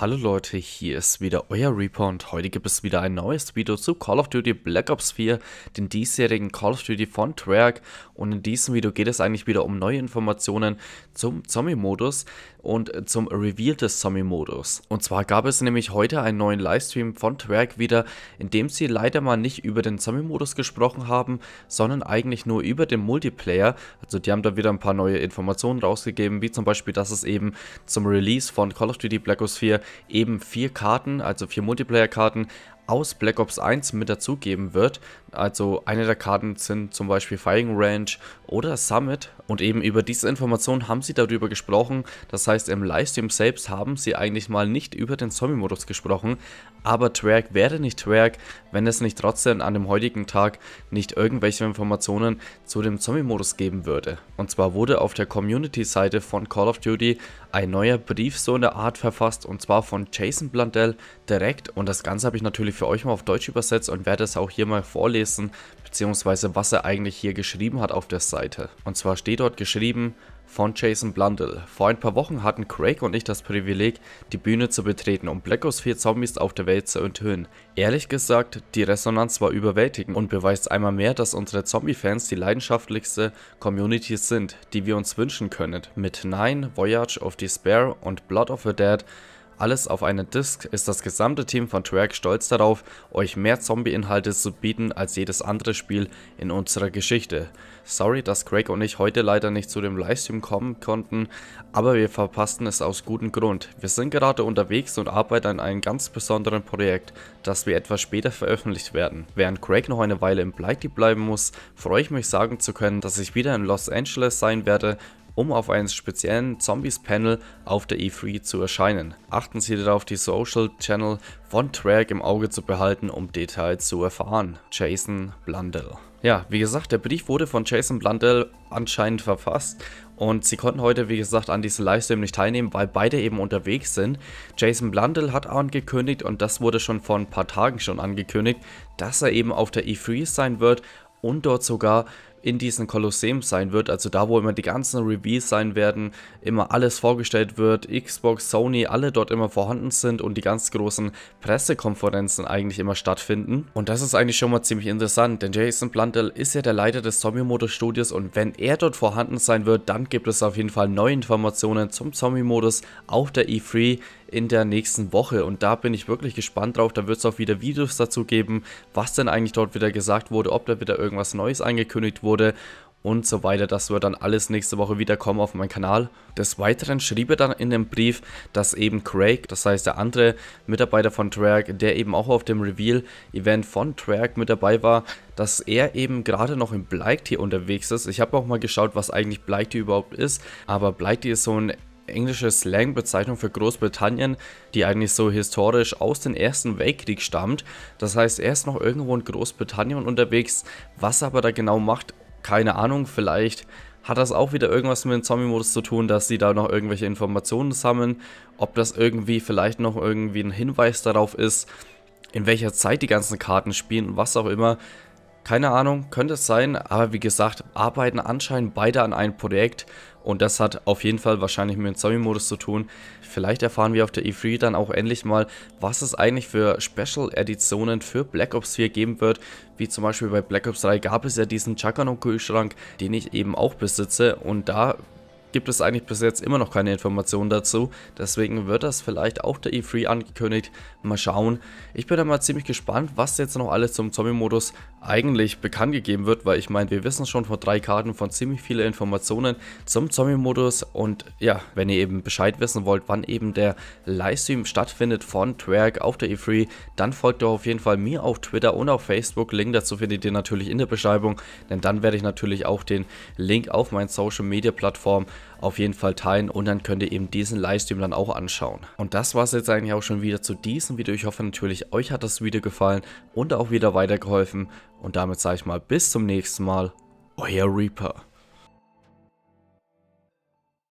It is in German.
Hallo Leute, hier ist wieder euer Reaper und heute gibt es wieder ein neues Video zu Call of Duty Black Ops 4, den diesjährigen Call of Duty von Treyarch und in diesem Video geht es eigentlich wieder um neue Informationen zum Zombie-Modus und zum Reveal des Zombie-Modus. Und zwar gab es nämlich heute einen neuen Livestream von Twerk wieder, in dem sie leider mal nicht über den Zombie-Modus gesprochen haben, sondern eigentlich nur über den Multiplayer. Also die haben da wieder ein paar neue Informationen rausgegeben, wie zum Beispiel, dass es eben zum Release von Call of Duty Black Ops 4 eben vier Karten, also vier Multiplayer-Karten, aus Black Ops 1 mit dazugeben wird. Also eine der Karten sind zum Beispiel Firing Range oder Summit. Und eben über diese Informationen haben sie darüber gesprochen. Das heißt, im Livestream selbst haben sie eigentlich mal nicht über den Zombie-Modus gesprochen. Aber Twerk wäre nicht Twerk, wenn es nicht trotzdem an dem heutigen Tag nicht irgendwelche Informationen zu dem Zombie-Modus geben würde. Und zwar wurde auf der Community-Seite von Call of Duty ein neuer Brief so in der Art verfasst und zwar von Jason Blundell direkt. Und das Ganze habe ich natürlich für euch mal auf Deutsch übersetzt und werde es auch hier mal vorlesen, beziehungsweise was er eigentlich hier geschrieben hat auf der Seite. Und zwar steht dort geschrieben, von Jason Blundell. Vor ein paar Wochen hatten Craig und ich das Privileg, die Bühne zu betreten, um Black Ops 4 Zombies auf der Welt zu enthüllen. Ehrlich gesagt, die Resonanz war überwältigend und beweist einmal mehr, dass unsere Zombie-Fans die leidenschaftlichste Community sind, die wir uns wünschen können. Mit Nine, Voyage of Despair und Blood of the Dead alles auf eine Disk ist das gesamte Team von Treyarch stolz darauf, euch mehr Zombie-Inhalte zu bieten als jedes andere Spiel in unserer Geschichte. Sorry, dass Craig und ich heute leider nicht zu dem Livestream kommen konnten, aber wir verpassten es aus gutem Grund. Wir sind gerade unterwegs und arbeiten an einem ganz besonderen Projekt, das wir etwas später veröffentlicht werden. Während Craig noch eine Weile im Blighty bleiben muss, freue ich mich sagen zu können, dass ich wieder in Los Angeles sein werde um auf einem speziellen Zombies-Panel auf der E3 zu erscheinen. Achten Sie darauf, die Social-Channel von Track im Auge zu behalten, um Details zu erfahren. Jason Blundell. Ja, wie gesagt, der Brief wurde von Jason Blundell anscheinend verfasst und sie konnten heute, wie gesagt, an diesem Livestream nicht teilnehmen, weil beide eben unterwegs sind. Jason Blundell hat angekündigt und das wurde schon vor ein paar Tagen schon angekündigt, dass er eben auf der E3 sein wird und dort sogar in diesem Kolosseum sein wird, also da, wo immer die ganzen Reviews sein werden, immer alles vorgestellt wird, Xbox, Sony, alle dort immer vorhanden sind und die ganz großen Pressekonferenzen eigentlich immer stattfinden. Und das ist eigentlich schon mal ziemlich interessant, denn Jason Blundell ist ja der Leiter des Zombie-Modus-Studios und wenn er dort vorhanden sein wird, dann gibt es auf jeden Fall neue Informationen zum Zombie-Modus auf der E3 in der nächsten Woche. Und da bin ich wirklich gespannt drauf. Da wird es auch wieder Videos dazu geben, was denn eigentlich dort wieder gesagt wurde, ob da wieder irgendwas Neues angekündigt wurde und so weiter. Das wird dann alles nächste Woche wiederkommen auf meinem Kanal. Des Weiteren schrieb er dann in dem Brief, dass eben Craig, das heißt der andere Mitarbeiter von Track, der eben auch auf dem Reveal-Event von Track mit dabei war, dass er eben gerade noch in Blightey unterwegs ist. Ich habe auch mal geschaut, was eigentlich Blightey überhaupt ist, aber Blightey ist so ein englische Slang-Bezeichnung für Großbritannien, die eigentlich so historisch aus dem Ersten Weltkrieg stammt. Das heißt, er ist noch irgendwo in Großbritannien unterwegs. Was er aber da genau macht, keine Ahnung, vielleicht hat das auch wieder irgendwas mit dem Zombie-Modus zu tun, dass sie da noch irgendwelche Informationen sammeln, ob das irgendwie vielleicht noch irgendwie ein Hinweis darauf ist, in welcher Zeit die ganzen Karten spielen was auch immer. Keine Ahnung, könnte es sein, aber wie gesagt, arbeiten anscheinend beide an einem Projekt und das hat auf jeden Fall wahrscheinlich mit dem Zombie-Modus zu tun. Vielleicht erfahren wir auf der E3 dann auch endlich mal, was es eigentlich für Special-Editionen für Black Ops 4 geben wird. Wie zum Beispiel bei Black Ops 3 gab es ja diesen Chakano-Kühlschrank, den ich eben auch besitze und da gibt es eigentlich bis jetzt immer noch keine Informationen dazu. Deswegen wird das vielleicht auch der E3 angekündigt. Mal schauen. Ich bin da mal ziemlich gespannt, was jetzt noch alles zum Zombie-Modus eigentlich bekannt gegeben wird, weil ich meine, wir wissen schon von drei Karten von ziemlich vielen Informationen zum Zombie-Modus und ja, wenn ihr eben Bescheid wissen wollt, wann eben der Livestream stattfindet von Twerk auf der E3, dann folgt doch auf jeden Fall mir auf Twitter und auf Facebook. Link dazu findet ihr natürlich in der Beschreibung, denn dann werde ich natürlich auch den Link auf meinen Social-Media-Plattformen auf jeden Fall teilen und dann könnt ihr eben diesen Livestream dann auch anschauen. Und das war es jetzt eigentlich auch schon wieder zu diesem Video. Ich hoffe natürlich, euch hat das Video gefallen und auch wieder weitergeholfen. Und damit sage ich mal bis zum nächsten Mal, euer Reaper.